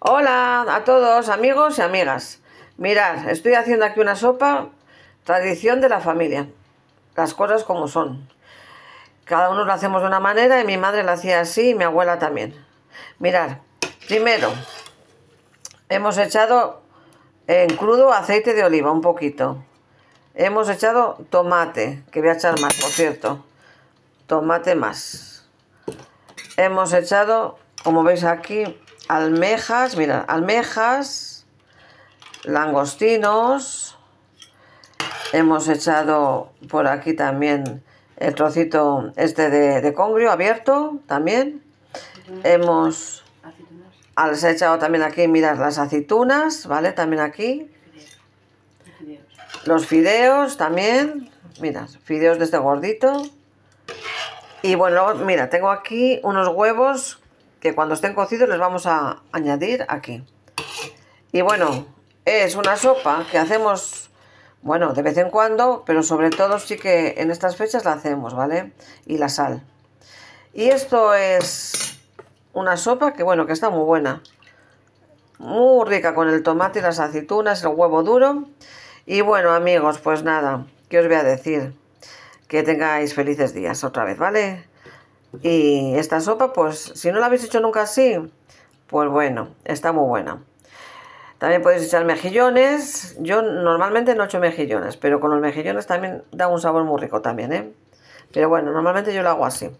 Hola a todos, amigos y amigas. Mirad, estoy haciendo aquí una sopa, tradición de la familia. Las cosas como son. Cada uno lo hacemos de una manera y mi madre la hacía así y mi abuela también. Mirad, primero hemos echado en crudo aceite de oliva, un poquito. Hemos echado tomate, que voy a echar más, por cierto. Tomate más. Hemos echado, como veis aquí, almejas, mira, almejas, langostinos, hemos echado por aquí también el trocito este de, congrio abierto también, hemos echado también aquí, mirad, las aceitunas, ¿vale? También aquí. Los fideos también, mirad, fideos de este gordito. Y bueno, mira, tengo aquí unos huevos que cuando estén cocidos les vamos a añadir aquí. Y bueno, es una sopa que hacemos, bueno, de vez en cuando, pero sobre todo sí que en estas fechas la hacemos, ¿vale? Y la sal. Y esto es una sopa que, bueno, que está muy buena. Muy rica con el tomate y las aceitunas, el huevo duro. Y bueno, amigos, pues nada, ¿qué os voy a decir? Que tengáis felices días otra vez, ¿vale? Y esta sopa, pues si no la habéis hecho nunca así, pues bueno, está muy buena. También podéis echar mejillones. Yo normalmente no echo mejillones, pero con los mejillones también da un sabor muy rico también, ¿eh? Pero bueno, normalmente yo lo hago así.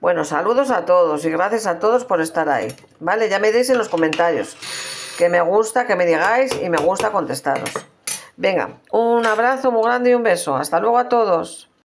Bueno, saludos a todos y gracias a todos por estar ahí. Vale, ya me deis en los comentarios que me gusta, que me digáis y me gusta contestaros. Venga, un abrazo muy grande y un beso. Hasta luego a todos.